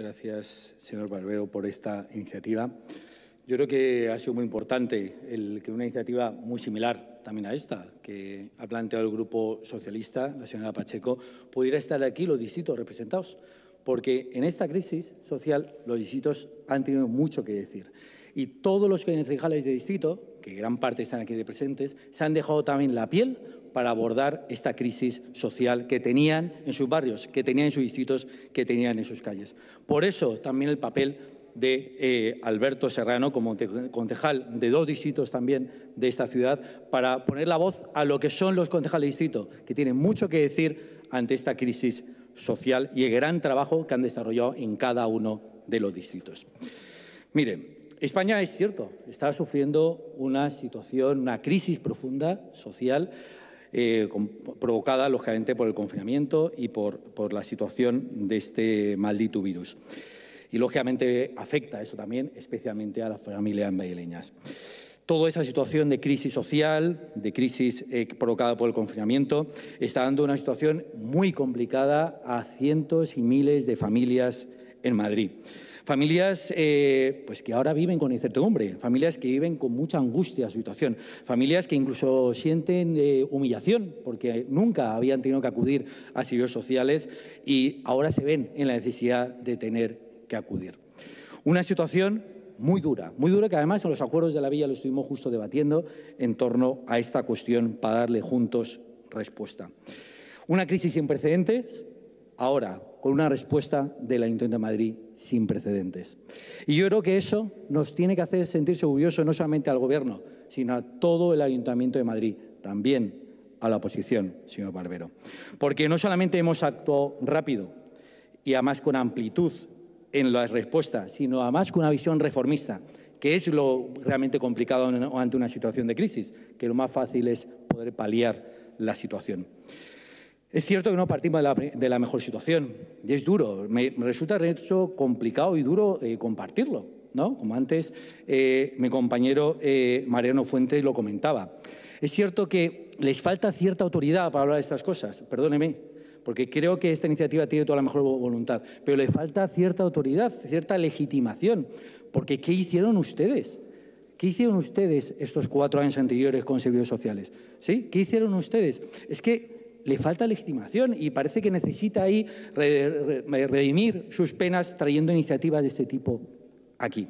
Gracias, señor Barbero, por esta iniciativa. Yo creo que ha sido muy importante el que una iniciativa muy similar también a esta que ha planteado el Grupo Socialista, la señora Pacheco, pudiera estar aquí los distritos representados, porque en esta crisis social los distritos han tenido mucho que decir. Y todos los concejales de distrito, que gran parte están aquí de presentes, se han dejado también la piel para abordar esta crisis social que tenían en sus barrios, que tenían en sus distritos, que tenían en sus calles. Por eso también el papel de eh, Alberto Serrano como concejal de dos distritos también de esta ciudad para poner la voz a lo que son los concejales de distrito, que tienen mucho que decir ante esta crisis social y el gran trabajo que han desarrollado en cada uno de los distritos. Miren, España es cierto, está sufriendo una situación, una crisis profunda social eh, provocada, lógicamente, por el confinamiento y por, la situación de este maldito virus. Y, lógicamente, afecta eso también, especialmente a las familias madrileñas toda esa situación de crisis social, de crisis eh, provocada por el confinamiento, está dando una situación muy complicada a cientos y miles de familias en Madrid. Familias eh, pues que ahora viven con incertidumbre, familias que viven con mucha angustia su situación, familias que incluso sienten eh, humillación porque nunca habían tenido que acudir a servicios sociales y ahora se ven en la necesidad de tener que acudir. Una situación muy dura, muy dura que además en los acuerdos de la Villa lo estuvimos justo debatiendo en torno a esta cuestión para darle juntos respuesta. Una crisis sin precedentes, ahora con una respuesta del Ayuntamiento de Madrid sin precedentes. Y yo creo que eso nos tiene que hacer sentirse orgullosos no solamente al Gobierno, sino a todo el Ayuntamiento de Madrid, también a la oposición, señor Barbero. Porque no solamente hemos actuado rápido y además con amplitud en la respuesta, sino además con una visión reformista, que es lo realmente complicado ante una situación de crisis, que lo más fácil es poder paliar la situación. Es cierto que no partimos de la, mejor situación y es duro. Me, resulta, complicado y duro eh, compartirlo. ¿no? Como antes eh, mi compañero eh, Mariano Fuentes lo comentaba. Es cierto que les falta cierta autoridad para hablar de estas cosas, perdóneme, porque creo que esta iniciativa tiene toda la mejor voluntad, pero le falta cierta autoridad, cierta legitimación, porque ¿qué hicieron ustedes? ¿Qué hicieron ustedes estos cuatro años anteriores con servicios sociales? ¿Sí? ¿Qué hicieron ustedes? Es que le falta legitimación y parece que necesita ahí redimir sus penas trayendo iniciativas de este tipo aquí.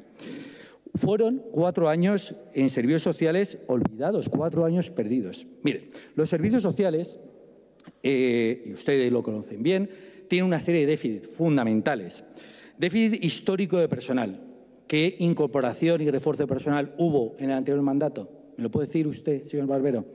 Fueron cuatro años en servicios sociales olvidados, cuatro años perdidos. Mire, los servicios sociales, eh, y ustedes lo conocen bien, tienen una serie de déficits fundamentales. Déficit histórico de personal. ¿Qué incorporación y refuerzo de personal hubo en el anterior mandato? ¿Me lo puede decir usted, señor Barbero?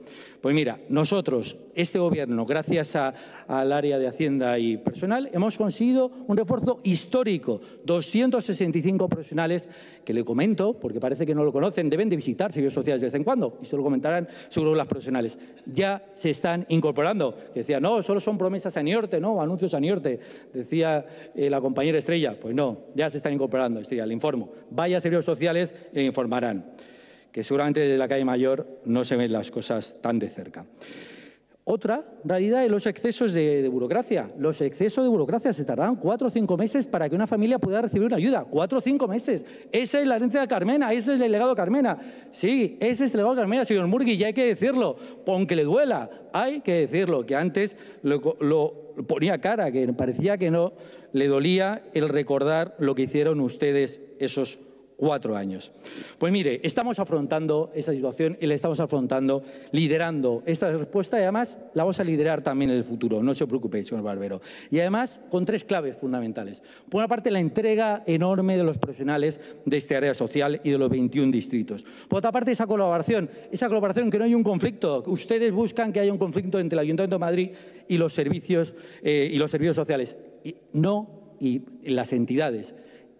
Pues mira, nosotros, este gobierno, gracias al área de Hacienda y personal, hemos conseguido un refuerzo histórico. 265 profesionales que le comento, porque parece que no lo conocen, deben de visitar servicios sociales de vez en cuando, y se lo comentarán seguro las profesionales. Ya se están incorporando. Decía, no, solo son promesas a Niorte, no, anuncios a Niorte, decía eh, la compañera Estrella. Pues no, ya se están incorporando, Estrella, le informo. Vaya a servicios sociales e informarán que seguramente desde la calle mayor no se ven las cosas tan de cerca. Otra realidad es los excesos de, burocracia. Los excesos de burocracia se tardan cuatro o cinco meses para que una familia pueda recibir una ayuda. Cuatro o cinco meses. Esa es la herencia de Carmena, ese es el legado de Carmena. Sí, ese es el legado de Carmena, señor Murgui, y hay que decirlo, aunque le duela, hay que decirlo, que antes lo ponía cara, que parecía que no le dolía el recordar lo que hicieron ustedes esos cuatro años. Pues mire, estamos afrontando esa situación y la estamos afrontando liderando esta respuesta y además la vamos a liderar también en el futuro, no se preocupe, señor Barbero. Y además con tres claves fundamentales. Por una parte, la entrega enorme de los profesionales de este área social y de los 21 distritos. Por otra parte, esa colaboración, esa colaboración que no hay un conflicto. Ustedes buscan que haya un conflicto entre el Ayuntamiento de Madrid y los servicios, eh, y los servicios sociales. no y las entidades.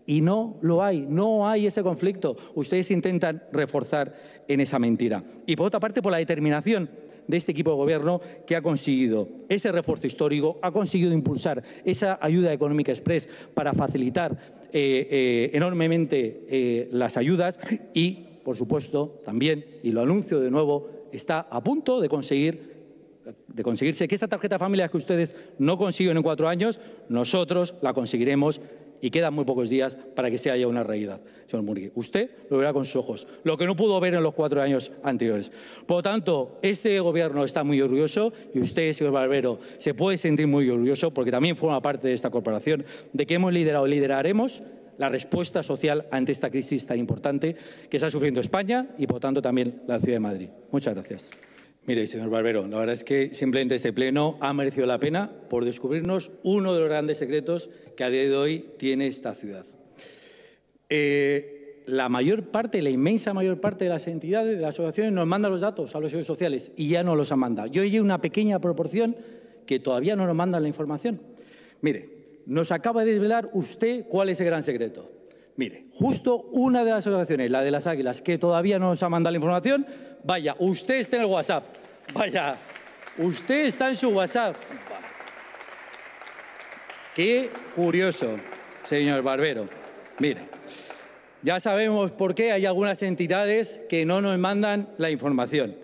Y no lo hay, no hay ese conflicto. Ustedes intentan reforzar en esa mentira. Y por otra parte, por la determinación de este equipo de gobierno que ha conseguido ese refuerzo histórico, ha conseguido impulsar esa ayuda económica express para facilitar eh, eh, enormemente eh, las ayudas y, por supuesto, también, y lo anuncio de nuevo, está a punto de de conseguirse que esta tarjeta familiar que ustedes no consiguen en cuatro años, nosotros la conseguiremos y quedan muy pocos días para que sea ya una realidad, señor Murgui. Usted lo verá con sus ojos, lo que no pudo ver en los cuatro años anteriores. Por lo tanto, este gobierno está muy orgulloso y usted, señor Barbero, se puede sentir muy orgulloso porque también forma parte de esta corporación, de que hemos liderado, y lideraremos la respuesta social ante esta crisis tan importante que está sufriendo España y, por tanto, también la Ciudad de Madrid. Muchas gracias. Mire, señor Barbero, la verdad es que simplemente este pleno ha merecido la pena por descubrirnos uno de los grandes secretos que a día de hoy tiene esta ciudad. Eh, la mayor parte, la inmensa mayor parte de las entidades, de las asociaciones, nos mandan los datos a los servicios sociales y ya no los han mandado. Yo oí una pequeña proporción que todavía no nos mandan la información. Mire, nos acaba de desvelar usted cuál es el gran secreto. Mire, justo una de las asociaciones, la de las Águilas, que todavía no nos ha mandado la información, Vaya, usted está en el WhatsApp. Vaya, usted está en su WhatsApp. Qué curioso, señor Barbero. Mire, ya sabemos por qué hay algunas entidades que no nos mandan la información.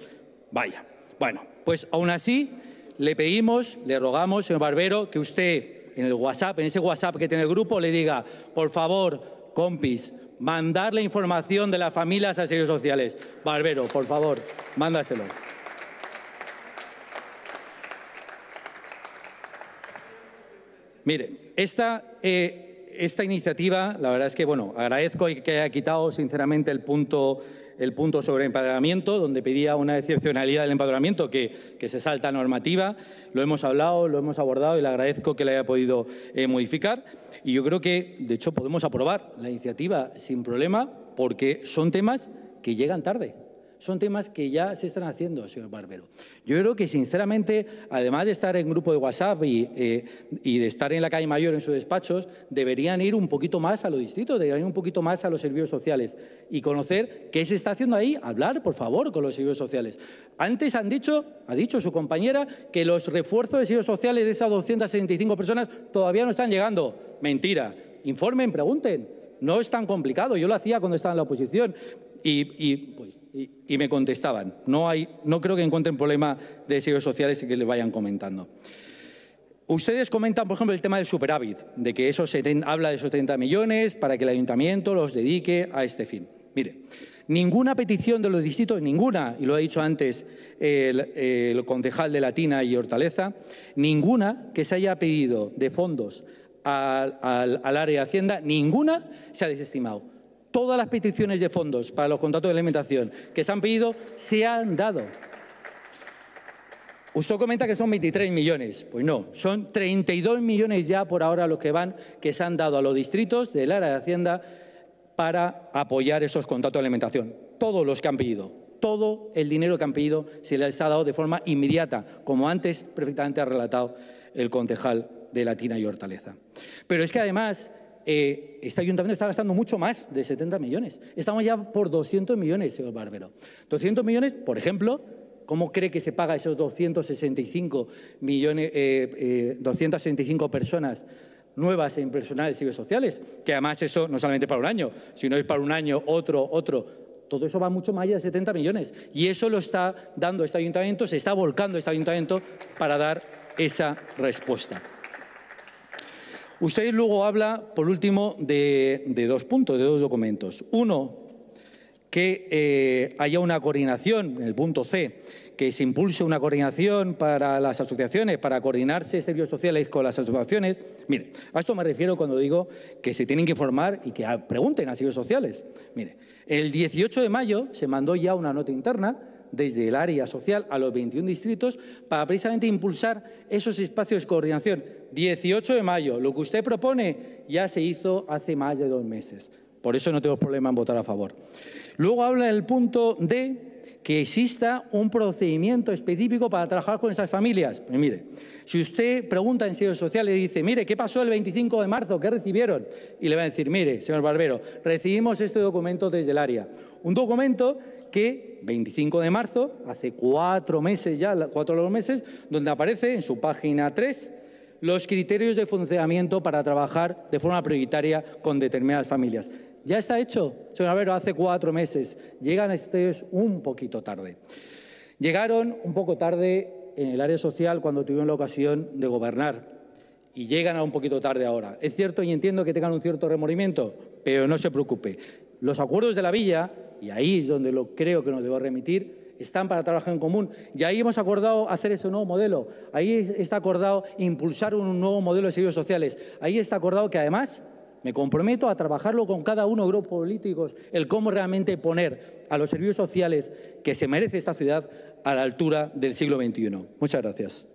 Vaya, bueno, pues aún así le pedimos, le rogamos, señor Barbero, que usted en el WhatsApp, en ese WhatsApp que tiene el grupo, le diga, por favor, compis, mandar la información de las familias a servicios sociales. Barbero, por favor, mándaselo. Mire, esta, eh, esta iniciativa, la verdad es que, bueno, agradezco que haya quitado sinceramente el punto, el punto sobre empadronamiento, donde pedía una excepcionalidad del empadronamiento que, que se salta normativa. Lo hemos hablado, lo hemos abordado y le agradezco que la haya podido eh, modificar. Y yo creo que, de hecho, podemos aprobar la iniciativa sin problema porque son temas que llegan tarde son temas que ya se están haciendo, señor Barbero. Yo creo que, sinceramente, además de estar en grupo de WhatsApp eh, y, de estar en la calle mayor en sus despachos, deberían ir un poquito más a los distritos, deberían ir un poquito más a los servicios sociales y conocer qué se está haciendo ahí, hablar, por favor, con los servicios sociales. Antes han dicho, ha dicho su compañera, que los refuerzos de servicios sociales de esas 265 personas todavía no están llegando. Mentira. Informen, pregunten. No es tan complicado. Yo lo hacía cuando estaba en la oposición. y pues, y, me contestaban. No, hay, no creo que encuentren problema de desiguos sociales y que les vayan comentando. Ustedes comentan, por ejemplo, el tema del superávit, de que eso se habla de esos 30 millones para que el ayuntamiento los dedique a este fin. Mire, ninguna petición de los distritos, ninguna, y lo ha dicho antes el, concejal de Latina y Hortaleza, ninguna que se haya pedido de fondos al área de Hacienda, ninguna se ha desestimado. Todas las peticiones de fondos para los contratos de alimentación que se han pedido se han dado. Usted comenta que son 23 millones. Pues no, son 32 millones ya por ahora los que van, que se han dado a los distritos del área de Hacienda para apoyar esos contratos de alimentación. Todos los que han pedido, todo el dinero que han pedido se les ha dado de forma inmediata, como antes perfectamente ha relatado el concejal de Latina y Hortaleza. Pero es que además eh, este ayuntamiento está gastando mucho más de 70 millones. Estamos ya por 200 millones, señor Barbero. 200 millones, por ejemplo, ¿Cómo cree que se paga esos 265 millones, 265 eh, eh, personas nuevas e personal y sociales? Que además eso no solamente para un año, sino es para un año, otro, otro. Todo eso va mucho más allá de 70 millones. Y eso lo está dando este ayuntamiento, se está volcando este ayuntamiento para dar esa respuesta. Usted luego habla, por último, de, dos puntos, de dos documentos. Uno, que eh, haya una coordinación, en el punto C, que se impulse una coordinación para las asociaciones, para coordinarse servicios sociales con las asociaciones. Mire, a esto me refiero cuando digo que se tienen que informar y que pregunten a servicios sociales. Mire, el 18 de mayo se mandó ya una nota interna desde el área social a los 21 distritos para precisamente impulsar esos espacios de coordinación. 18 de mayo, lo que usted propone ya se hizo hace más de dos meses. Por eso no tengo problema en votar a favor. Luego habla el punto D que exista un procedimiento específico para trabajar con esas familias. Pues mire, si usted pregunta en sitios social y dice, mire, ¿qué pasó el 25 de marzo? ¿Qué recibieron? Y le va a decir, mire, señor Barbero, recibimos este documento desde el área. Un documento que 25 de marzo, hace cuatro meses ya, cuatro meses, donde aparece en su página 3 los criterios de funcionamiento para trabajar de forma prioritaria con determinadas familias. Ya está hecho, señor Albero, hace cuatro meses. Llegan ustedes un poquito tarde. Llegaron un poco tarde en el área social cuando tuvieron la ocasión de gobernar y llegan a un poquito tarde ahora. Es cierto y entiendo que tengan un cierto remordimiento, pero no se preocupe. Los acuerdos de la Villa y ahí es donde lo creo que nos debo remitir, están para trabajar en común. Y ahí hemos acordado hacer ese nuevo modelo. Ahí está acordado impulsar un nuevo modelo de servicios sociales. Ahí está acordado que además me comprometo a trabajarlo con cada uno de los grupos políticos, el cómo realmente poner a los servicios sociales que se merece esta ciudad a la altura del siglo XXI. Muchas gracias.